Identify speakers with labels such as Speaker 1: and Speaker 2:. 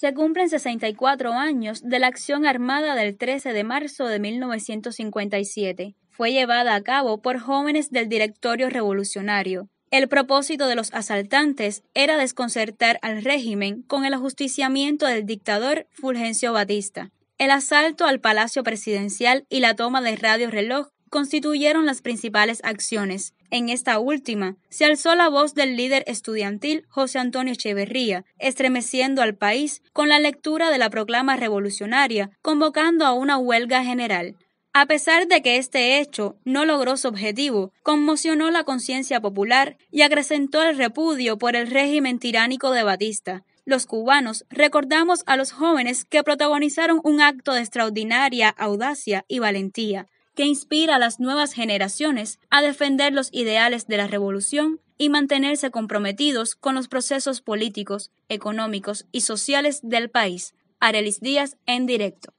Speaker 1: se cumplen 64 años de la acción armada del 13 de marzo de 1957. Fue llevada a cabo por jóvenes del Directorio Revolucionario. El propósito de los asaltantes era desconcertar al régimen con el ajusticiamiento del dictador Fulgencio Batista. El asalto al Palacio Presidencial y la toma de Radio Reloj constituyeron las principales acciones. En esta última, se alzó la voz del líder estudiantil José Antonio Echeverría, estremeciendo al país con la lectura de la proclama revolucionaria, convocando a una huelga general. A pesar de que este hecho no logró su objetivo, conmocionó la conciencia popular y acrecentó el repudio por el régimen tiránico de Batista. Los cubanos recordamos a los jóvenes que protagonizaron un acto de extraordinaria audacia y valentía que inspira a las nuevas generaciones a defender los ideales de la revolución y mantenerse comprometidos con los procesos políticos, económicos y sociales del país. Arelis Díaz en directo.